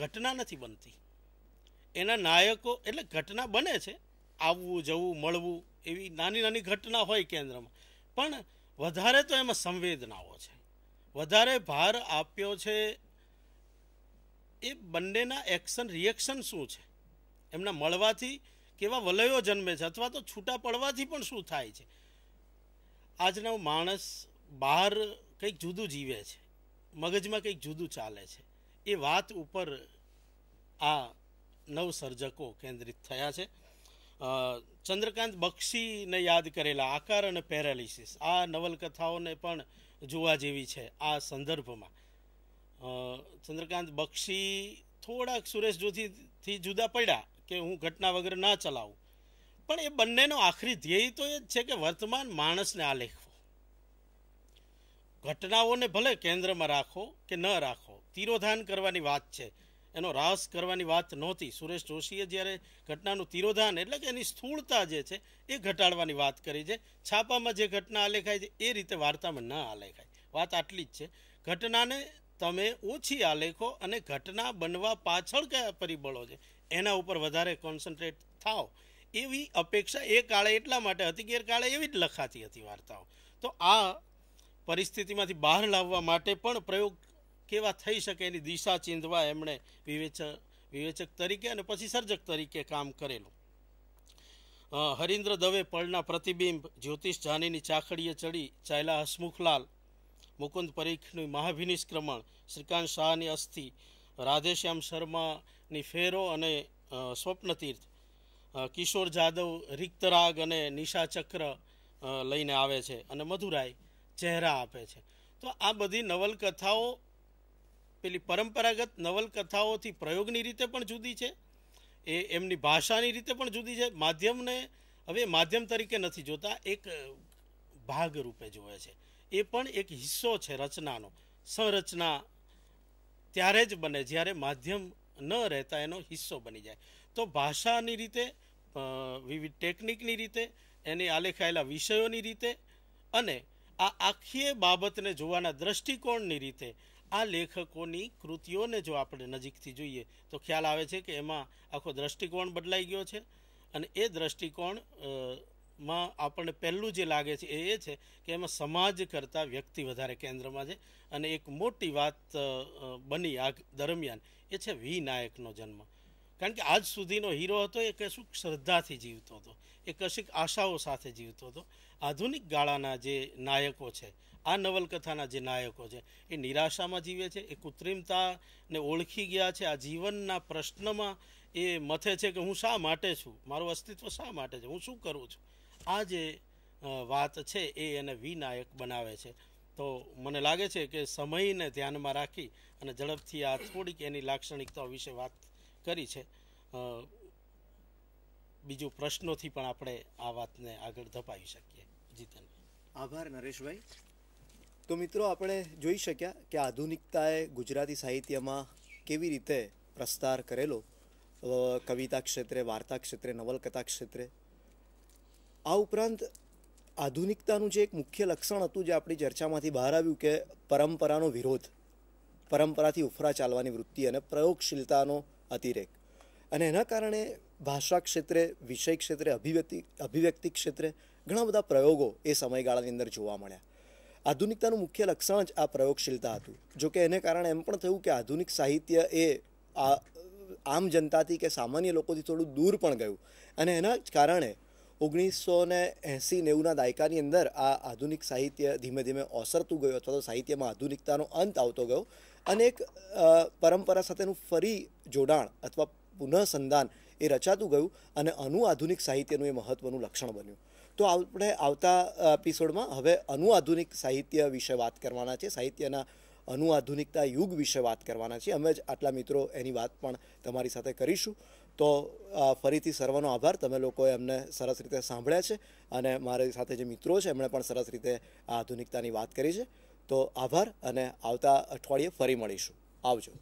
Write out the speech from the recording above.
ઘટના નથી બનતી એના નાયકો એટલે ઘટના બને છે આવવું જવું મળવું એવી નાની નાની ઘટના હોય કેન્દ્રમાં પણ વધારે તો એમાં સંવેદનાઓ છે વધારે ભાર આપ્યો છે એ બંનેના એક્શન રિએક્શન શું છે એમના મળવાથી કેવા વલયો જન્મે છે અથવા તો છૂટા પડવાથી પણ શું થાય છે આજનો માણસ બહાર કંઈક જુદું જીવે છે મગજમાં કંઈક જુદું ચાલે છે એ વાત ઉપર આ નવસર્જકો કેન્દ્રિત થયા છે ચંદ્રકાંત બક્ષીને યાદ કરેલા આકાર અને પેરાલિસિસ આ નવલકથાઓને પણ જોવા જેવી છે આ સંદર્ભમાં ચંદ્રકાંત બક્ષી થોડાક સુરેશ જોથીથી જુદા પડ્યા કે હું ઘટના વગર ના ચલાવું પણ એ બંનેનો આખરી ધ્યેય તો એ જ છે કે વર્તમાન માણસને આલેખવો ઘટનાઓને ભલે કેન્દ્રમાં રાખો કે ન રાખો તિરોધાન કરવાની વાત છે એનો રાસ કરવાની વાત નહોતી સુરેશ જોશીએ જ્યારે ઘટનાનું તિરોધાન એટલે કે એની સ્થૂળતા જે છે એ ઘટાડવાની વાત કરી છે છાપામાં જે ઘટના આલેખાય છે એ રીતે વાર્તામાં ન આલેખાય વાત આટલી જ છે ઘટનાને તમે ઓછી આલેખો અને ઘટના બનવા પાછળ કયા પરિબળો છે એના ઉપર વધારે કોન્સન્ટ્રેટ થાવ એવી અપેક્ષા એ કાળે એટલા માટે હતી ગેરકાળે એવી જ લખાતી હતી વાર્તાઓ તો આ પરિસ્થિતિમાંથી બહાર લાવવા માટે પણ પ્રયોગ કેવા થઈ શકે એની દિશા ચીંધવા એમણે વિવેચક વિવેચક તરીકે અને પછી સર્જક તરીકે કામ કરેલું હરિન્દ્ર દવે પળના પ્રતિબિંબ જ્યોતિષ જાનીની ચાખડીએ ચડી ચાયલા હસમુખલાલ મુકુંદ પરીખનું મહાભિનિષ્ક્રમણ શ્રીકાંત શાહની અસ્થિ રાધેશ્યામ શર્માની ફેરો અને સ્વપ્નતીર્થ કિશોર જાદવ રિક્તરાગ અને નિશાચક્ર લઈને આવે છે અને મધુરાય ચહેરા આપે છે તો આ બધી નવલકથાઓ પેલી પરંપરાગત નવલકથાઓથી પ્રયોગની રીતે પણ જુદી છે એ એમની ભાષાની રીતે પણ જુદી છે માધ્યમને હવે માધ્યમ તરીકે નથી જોતા એક ભાગ રૂપે જોવે છે એ પણ એક હિસ્સો છે રચનાનો સંરચના ત્યારે જ બને જ્યારે માધ્યમ ન રહેતા એનો હિસ્સો બની જાય તો ભાષાની રીતે વિવિધ ટેકનિકની રીતે એની આલેખાયેલા વિષયોની રીતે અને આ આખી બાબતને જોવાના દ્રષ્ટિકોણની રીતે આ લેખકોની કૃતિઓને જો આપણે નજીકથી જોઈએ તો ખ્યાલ આવે છે કે એમાં આખો દ્રષ્ટિકોણ બદલાઈ ગયો છે અને એ દ્રષ્ટિકોણ માં આપણને પહેલું જે લાગે છે એ એ છે કે એમાં સમાજ કરતાં વ્યક્તિ વધારે કેન્દ્રમાં છે અને એક મોટી વાત બની આ દરમિયાન એ છે વિનાયકનો જન્મ કારણ કે આજ સુધીનો હીરો હતો એ કશુંક શ્રદ્ધાથી જીવતો હતો એ કશીક આશાઓ સાથે જીવતો હતો આધુનિક ગાળાના જે નાયકો છે આ નવલકથાના જે નાયકો છે એ નિરાશામાં જીવે છે એ કૃત્રિમતાને ઓળખી ગયા છે આ જીવનના પ્રશ્નમાં એ મથે છે કે હું શા માટે છું મારું અસ્તિત્વ શા માટે છે હું શું કરું છું આ જે વાત છે એ એને વિનાયક બનાવે છે તો મને લાગે છે કે સમયને ધ્યાનમાં રાખી અને ઝડપથી આ થોડીક એની લાક્ષણિકતા વિશે વાત કરી છે બીજું પ્રશ્નોથી પણ આપણે આ વાતને આગળ ધપાવી શકીએ જીતન આભાર નરેશભાઈ તો મિત્રો આપણે જોઈ શક્યા કે આધુનિકતાએ ગુજરાતી સાહિત્યમાં કેવી રીતે પ્રસ્તાર કરેલો કવિતા ક્ષેત્રે વાર્તા ક્ષેત્રે નવલકથા ક્ષેત્રે આ ઉપરાંત આધુનિકતાનું જે એક મુખ્ય લક્ષણ હતું જે આપણી ચર્ચામાંથી બહાર આવ્યું કે પરંપરાનો વિરોધ પરંપરાથી ઉફરા ચાલવાની વૃત્તિ અને પ્રયોગશીલતાનો અતિરેક અને એના કારણે ભાષા ક્ષેત્રે વિષય ક્ષેત્રે અભિવ્યક્તિ અભિવ્યક્તિ ક્ષેત્રે ઘણા બધા પ્રયોગો એ સમયગાળાની અંદર જોવા મળ્યા આધુનિકતાનું મુખ્ય લક્ષણ જ આ પ્રયોગશીલતા હતું જોકે એને કારણે એમ પણ થયું કે આધુનિક સાહિત્ય એ આ આમ જનતાથી કે સામાન્ય લોકોથી થોડું દૂર પણ ગયું અને એના જ કારણે ઓગણીસો ને એંસી નેવુંના દાયકાની અંદર આ આધુનિક સાહિત્ય ધીમે ધીમે ઓસરતું ગયું અથવા તો સાહિત્યમાં આધુનિકતાનો અંત આવતો ગયો અને એક પરંપરા સાથેનું ફરી જોડાણ અથવા પુનઃસંધાન એ રચાતું ગયું અને અનુઆધુનિક સાહિત્યનું એ મહત્ત્વનું લક્ષણ બન્યું તો આપણે આવતા એપિસોડમાં હવે અનુઆધુનિક સાહિત્ય વિશે વાત કરવાના છે સાહિત્યના અનુઆધુનિકતા યુગ વિશે વાત કરવાના છીએ અમે જ આટલા મિત્રો એની વાત પણ તમારી સાથે કરીશું તો ફરીથી સર્વનો આભાર તમે લોકોએ અમને સરસ રીતે સાંભળ્યા છે અને મારી સાથે જે મિત્રો છે એમણે પણ સરસ રીતે આ આધુનિકતાની વાત કરી છે તો આભાર અને આવતા અઠવાડિયે ફરી મળીશું આવજો